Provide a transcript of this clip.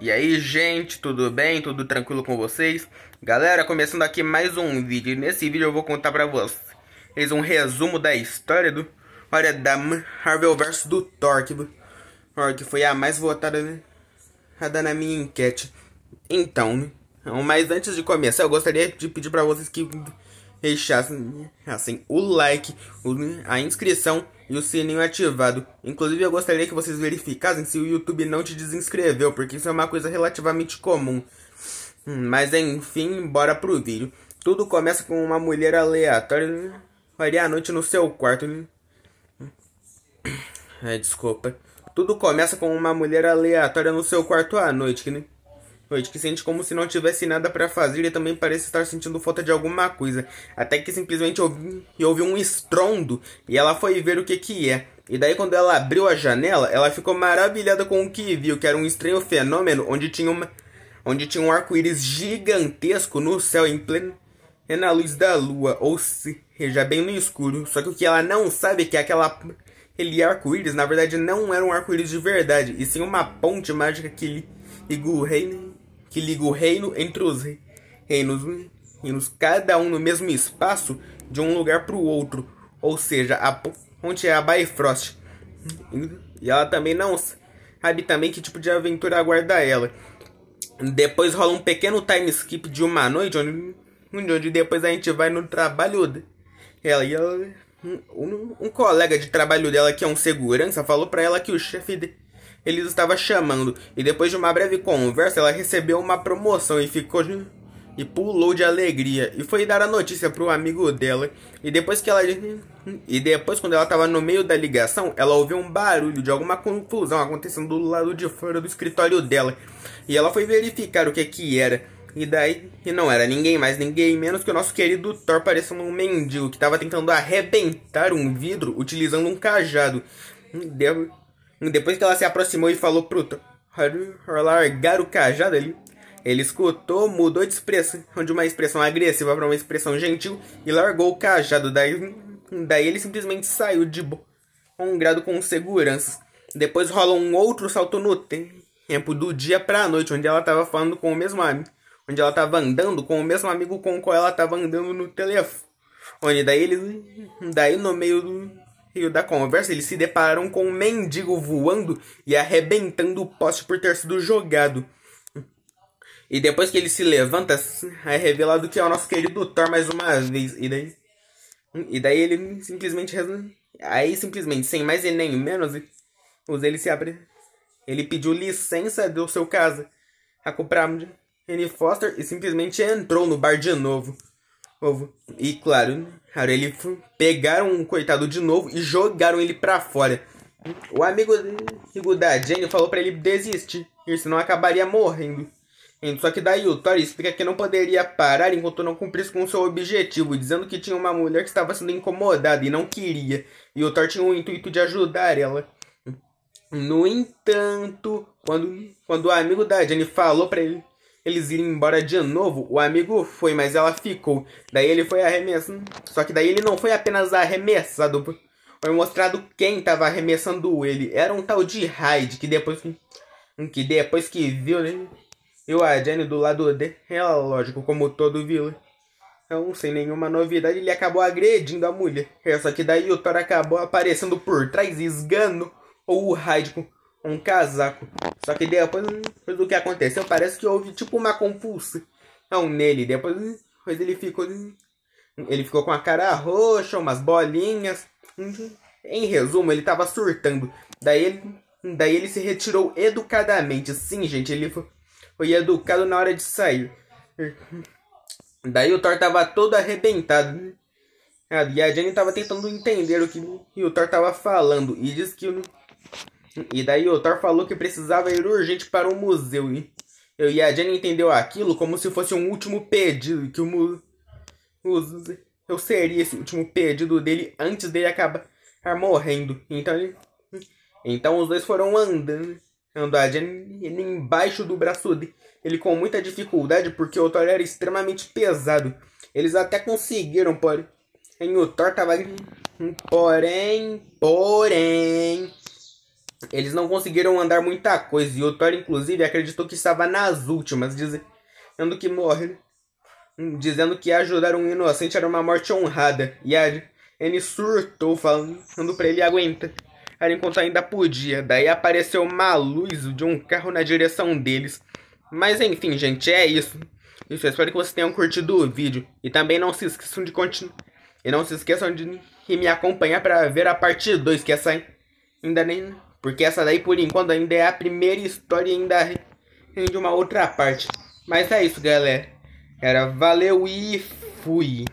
E aí, gente, tudo bem? Tudo tranquilo com vocês? Galera, começando aqui mais um vídeo. E nesse vídeo eu vou contar pra vocês um resumo da história do Olha, da Marvel vs do Thor, que, que foi a mais votada né? na minha enquete. Então, né? Então, mas antes de começar, eu gostaria de pedir pra vocês que deixassem assim, o like, né? a inscrição e o sininho ativado. Inclusive, eu gostaria que vocês verificassem se o YouTube não te desinscreveu, porque isso é uma coisa relativamente comum. Hum, mas enfim, bora pro vídeo. Tudo começa com uma mulher aleatória varia a noite no seu quarto. É, desculpa. Tudo começa com uma mulher aleatória no seu quarto à noite, né? noite, que sente como se não tivesse nada para fazer e também parece estar sentindo falta de alguma coisa, até que simplesmente ouvi, ouviu um estrondo e ela foi ver o que que é. E daí quando ela abriu a janela, ela ficou maravilhada com o que viu, que era um estranho fenômeno onde tinha uma onde tinha um arco-íris gigantesco no céu em plena é na luz da lua, ou seja, bem no escuro. Só que o que ela não sabe é que aquela ele arco-íris, na verdade, não era um arco-íris de verdade, e sim uma ponte mágica que liga o reino que liga o reino entre os reinos, reinos cada um no mesmo espaço, de um lugar para o outro. Ou seja, a ponte é a Bifrost. E ela também não sabe também que tipo de aventura aguarda ela. Depois rola um pequeno time skip de uma noite, onde, onde depois a gente vai no trabalho dela. E ela, um, um colega de trabalho dela, que é um segurança, falou para ela que o chefe ele estava chamando, e depois de uma breve conversa, ela recebeu uma promoção e ficou e pulou de alegria e foi dar a notícia para o amigo dela. E depois que ela e depois quando ela estava no meio da ligação, ela ouviu um barulho de alguma confusão acontecendo do lado de fora do escritório dela. E ela foi verificar o que que era. E daí, e não era ninguém mais, ninguém menos que o nosso querido Thor parecendo um mendigo que estava tentando arrebentar um vidro utilizando um cajado. E depois que ela se aproximou e falou pro Haru largar o cajado ali, ele escutou, mudou de expressão, de uma expressão agressiva para uma expressão gentil e largou o cajado. Daí, daí ele simplesmente saiu de bom um grado com segurança. Depois rola um outro salto no tempo do dia para a noite, onde ela estava falando com o mesmo amigo, onde ela estava andando com o mesmo amigo com o qual ela estava andando no telefone. Onde daí ele, daí no meio do rio da conversa, eles se depararam com um mendigo voando e arrebentando o poste por ter sido jogado. E depois que ele se levanta, é revelado que é o nosso querido Thor mais uma vez. E daí, e daí ele simplesmente. Aí simplesmente, sem mais e nem menos, ele se abre. Ele pediu licença do seu casa a comprar Annie Foster e simplesmente entrou no bar de novo. E claro, cara, ele pegaram o coitado de novo e jogaram ele para fora. O amigo, amigo da Jane falou para ele desistir, senão acabaria morrendo. Só que daí o Thor explica que não poderia parar enquanto não cumprisse com seu objetivo, dizendo que tinha uma mulher que estava sendo incomodada e não queria, e o Thor tinha o intuito de ajudar ela. No entanto, quando, quando o amigo da Jane falou para ele eles irem embora de novo. O amigo foi, mas ela ficou. Daí ele foi arremessando. Só que daí ele não foi apenas arremessado. Foi mostrado quem estava arremessando ele. Era um tal de Hyde, que depois que, hum, que depois que viu, né? E a Jenny do lado dela, é lógico, como todo vilão. Né. Então, sem nenhuma novidade, ele acabou agredindo a mulher. É, só que daí o Thor acabou aparecendo por trás, esgando ou o Hyde com um casaco. Só que depois do que aconteceu, parece que houve tipo uma compulsão nele. Depois, depois ele ficou. Ele ficou com a cara roxa, umas bolinhas. Em resumo, ele tava surtando. Daí ele, daí ele se retirou educadamente. Sim, gente, ele foi educado na hora de sair. Daí o Thor tava todo arrebentado. E a Jenny tava tentando entender o que o Thor tava falando. E diz que e daí o Thor falou que precisava ir urgente para o museu. E, eu e a Jenny entendeu aquilo como se fosse um último pedido que o museu eu seria esse último pedido dele antes dele acabar morrendo. Então, então os dois foram andando, andando embaixo do braço dele ele com muita dificuldade porque o Thor era extremamente pesado. Eles até conseguiram, porém o Thor tava porém, porém eles não conseguiram andar muita coisa e o Thor, inclusive, acreditou que estava nas últimas, dizendo que morre. Dizendo que ajudar um inocente era uma morte honrada. E a Anne surtou, falando para ele aguentar enquanto ainda podia. Daí apareceu uma luz de um carro na direção deles. Mas enfim, gente, é isso. Isso, eu espero que vocês tenham curtido o vídeo. E também não se esqueçam de continuar. E não se esqueçam de me acompanhar para ver a parte 2, que essa ainda nem porque essa daí, por enquanto, ainda é a primeira história e ainda rende uma outra parte. Mas é isso, galera. Era valeu e fui.